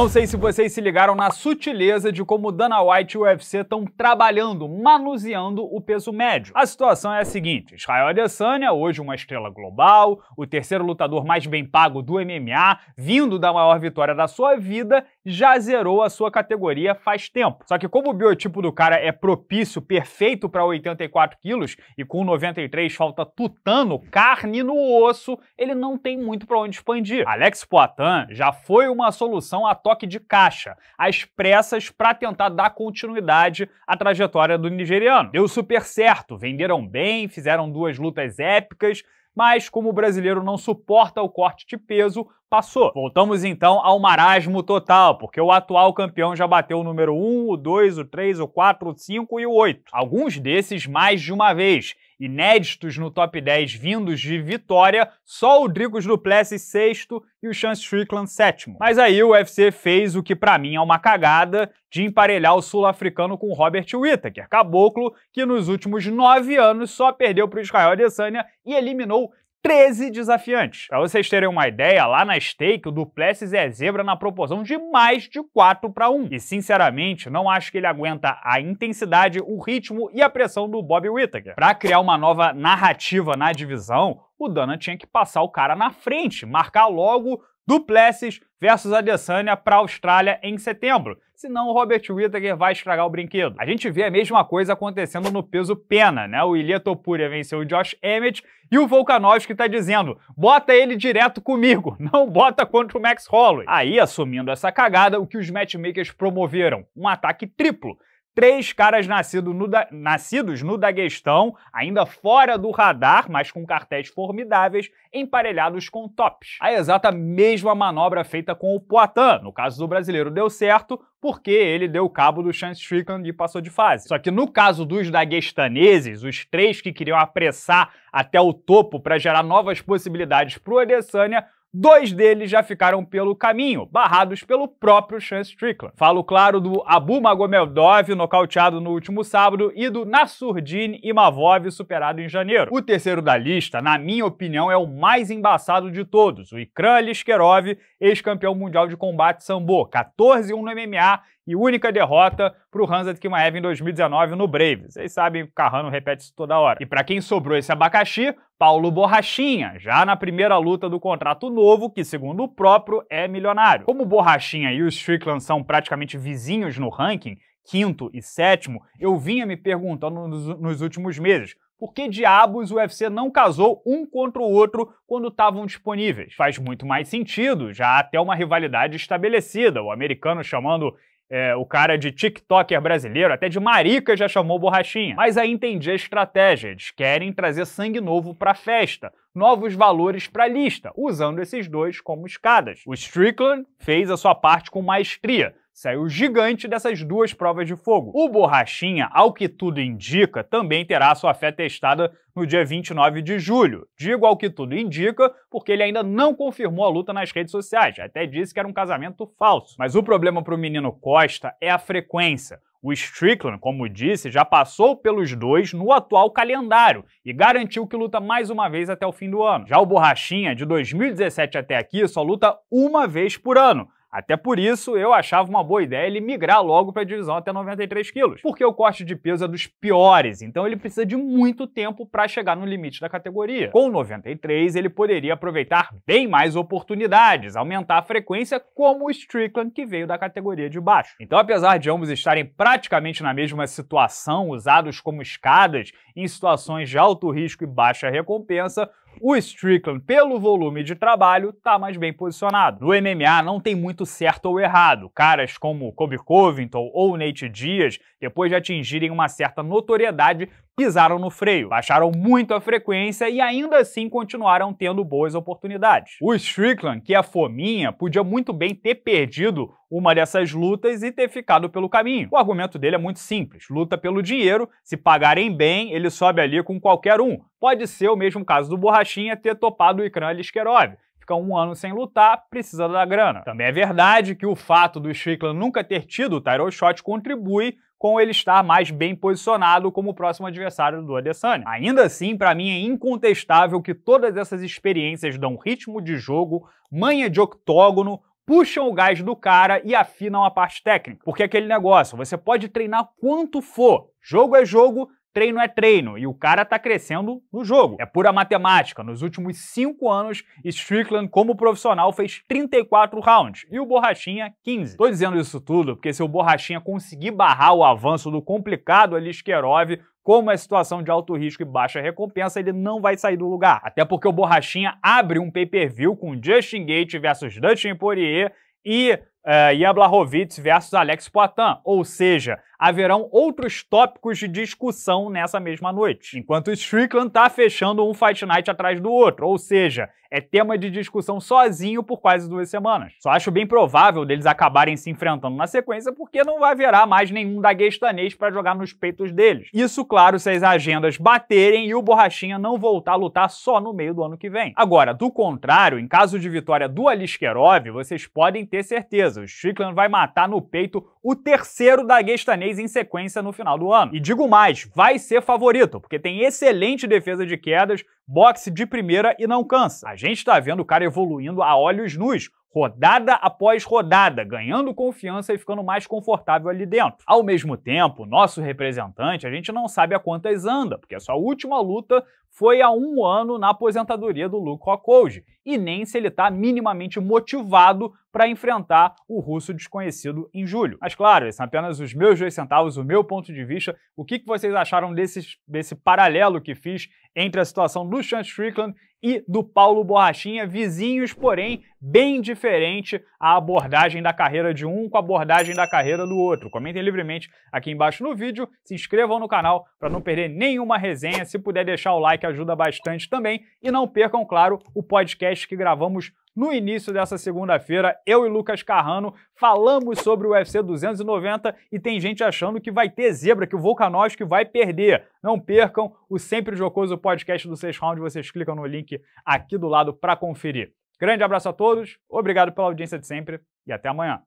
Não sei se vocês se ligaram na sutileza de como Dana White e o UFC estão trabalhando, manuseando o peso médio. A situação é a seguinte: Israel Adesanya, hoje uma estrela global, o terceiro lutador mais bem pago do MMA, vindo da maior vitória da sua vida, já zerou a sua categoria faz tempo. Só que como o biotipo do cara é propício, perfeito para 84 quilos e com 93 falta tutano, carne no osso, ele não tem muito para onde expandir. Alex Poitin já foi uma solução à toque de caixa, às pressas para tentar dar continuidade à trajetória do nigeriano. Deu super certo, venderam bem, fizeram duas lutas épicas, mas como o brasileiro não suporta o corte de peso, passou. Voltamos então ao marasmo total, porque o atual campeão já bateu o número 1, o 2, o 3, o 4, o 5 e o 8. Alguns desses mais de uma vez inéditos no top 10 vindos de vitória, só o Rodrigo Duplessis sexto e o Chance Strickland sétimo. Mas aí o UFC fez o que para mim é uma cagada de emparelhar o sul-africano com Robert Whittaker, caboclo que nos últimos nove anos só perdeu para o Israel Adesanya e eliminou 13 desafiantes. Para vocês terem uma ideia, lá na stake o Duplessis é zebra na proporção de mais de 4 para 1. E sinceramente, não acho que ele aguenta a intensidade, o ritmo e a pressão do Bob Whittaker. Para criar uma nova narrativa na divisão, o Dana tinha que passar o cara na frente, marcar logo Duplessis versus Adesanya para a Austrália em setembro, senão o Robert Whittaker vai estragar o brinquedo. A gente vê a mesma coisa acontecendo no peso pena, né? O Ilia Topuria venceu o Josh Emmett e o Volkanovski está dizendo, bota ele direto comigo, não bota contra o Max Holloway. Aí, assumindo essa cagada, o que os matchmakers promoveram? Um ataque triplo, Três caras nascido no da... nascidos no Daguestão, ainda fora do radar, mas com cartéis formidáveis, emparelhados com tops. A exata mesma manobra feita com o Poitin. No caso do brasileiro deu certo, porque ele deu cabo do Chance Strickland e passou de fase. Só que no caso dos daguestaneses, os três que queriam apressar até o topo para gerar novas possibilidades para o Adesanya, dois deles já ficaram pelo caminho, barrados pelo próprio Chance Strickland. Falo, claro, do Abu Magomedov, nocauteado no último sábado, e do Nassurdin Imavov, superado em janeiro. O terceiro da lista, na minha opinião, é o mais embaçado de todos, o Ikran Liskerov, ex-campeão mundial de combate sambo, 14-1 no MMA e única derrota para o Hanzad Kimaev em 2019 no Braves. Vocês sabem, o Carrano repete isso toda hora. E para quem sobrou esse abacaxi, Paulo Borrachinha, já na primeira luta do contrato novo, que segundo o próprio é milionário. Como Borrachinha e o Strickland são praticamente vizinhos no ranking, quinto e sétimo, eu vinha me perguntando nos, nos últimos meses, por que diabos o UFC não casou um contra o outro quando estavam disponíveis? Faz muito mais sentido, já até uma rivalidade estabelecida, o americano chamando é, o cara é de TikToker brasileiro, até de marica, já chamou borrachinha. Mas aí entendi a estratégia. Eles querem trazer sangue novo pra festa, novos valores pra lista, usando esses dois como escadas. O Strickland fez a sua parte com maestria saiu gigante dessas duas provas de fogo. O Borrachinha, ao que tudo indica, também terá sua fé testada no dia 29 de julho. Digo ao que tudo indica, porque ele ainda não confirmou a luta nas redes sociais, até disse que era um casamento falso. Mas o problema para o menino Costa é a frequência. O Strickland, como disse, já passou pelos dois no atual calendário e garantiu que luta mais uma vez até o fim do ano. Já o Borrachinha, de 2017 até aqui, só luta uma vez por ano, até por isso, eu achava uma boa ideia ele migrar logo para a divisão até 93 quilos, porque o corte de peso é dos piores, então ele precisa de muito tempo para chegar no limite da categoria. Com 93, ele poderia aproveitar bem mais oportunidades, aumentar a frequência como o Strickland que veio da categoria de baixo. Então, apesar de ambos estarem praticamente na mesma situação, usados como escadas em situações de alto risco e baixa recompensa, o Strickland, pelo volume de trabalho, tá mais bem posicionado. No MMA não tem muito certo ou errado. Caras como Kobe Covington ou Nate Diaz, depois de atingirem uma certa notoriedade, pisaram no freio, baixaram muito a frequência e ainda assim continuaram tendo boas oportunidades. O Strickland, que é fominha, podia muito bem ter perdido uma dessas lutas e ter ficado pelo caminho. O argumento dele é muito simples: luta pelo dinheiro, se pagarem bem, ele sobe ali com qualquer um. Pode ser o mesmo caso do Borrachinha ter topado o Ikran Liskerov, fica um ano sem lutar, precisa da grana. Também é verdade que o fato do Strickland nunca ter tido o title shot contribui com ele estar mais bem posicionado como o próximo adversário do Adesanya. Ainda assim, para mim é incontestável que todas essas experiências dão ritmo de jogo, manha de octógono, puxam o gás do cara e afinam a parte técnica. Porque é aquele negócio, você pode treinar quanto for, jogo é jogo, treino é treino e o cara tá crescendo no jogo. É pura matemática. Nos últimos cinco anos, Strickland, como profissional, fez 34 rounds e o Borrachinha 15. Tô dizendo isso tudo porque se o Borrachinha conseguir barrar o avanço do complicado Alishkerov, como é situação de alto risco e baixa recompensa, ele não vai sair do lugar. Até porque o Borrachinha abre um pay-per-view com Justin Gate versus Dustin Poirier e uh, eh, vs versus Alex Poitin. Ou seja, haverão outros tópicos de discussão nessa mesma noite. Enquanto Strickland tá fechando um Fight Night atrás do outro, ou seja, é tema de discussão sozinho por quase duas semanas. Só acho bem provável deles acabarem se enfrentando na sequência porque não haverá mais nenhum daguestanês para jogar nos peitos deles. Isso, claro, se as agendas baterem e o Borrachinha não voltar a lutar só no meio do ano que vem. Agora, do contrário, em caso de vitória do Aliskerov, vocês podem ter certeza, o Strickland vai matar no peito o terceiro daguestanês em sequência no final do ano. E digo mais, vai ser favorito, porque tem excelente defesa de quedas, boxe de primeira e não cansa. A gente está vendo o cara evoluindo a olhos nus, rodada após rodada, ganhando confiança e ficando mais confortável ali dentro. Ao mesmo tempo, nosso representante, a gente não sabe a quantas anda, porque a sua última luta foi há um ano na aposentadoria do Luke Rockhold, e nem se ele está minimamente motivado para enfrentar o russo desconhecido em julho. Mas claro, esses são apenas os meus dois centavos, o meu ponto de vista. O que, que vocês acharam desse desse paralelo que fiz entre a situação do Sean Strickland e do Paulo Borrachinha, vizinhos, porém, bem diferente a abordagem da carreira de um com a abordagem da carreira do outro. Comentem livremente aqui embaixo no vídeo, se inscrevam no canal para não perder nenhuma resenha, se puder deixar o like ajuda bastante também e não percam, claro, o podcast que gravamos no início dessa segunda-feira, eu e Lucas Carrano falamos sobre o UFC 290 e tem gente achando que vai ter zebra, que o Volkanovski vai perder. Não percam o Sempre Jocoso podcast do Seis Round, vocês clicam no link aqui do lado para conferir. Grande abraço a todos, obrigado pela audiência de sempre e até amanhã.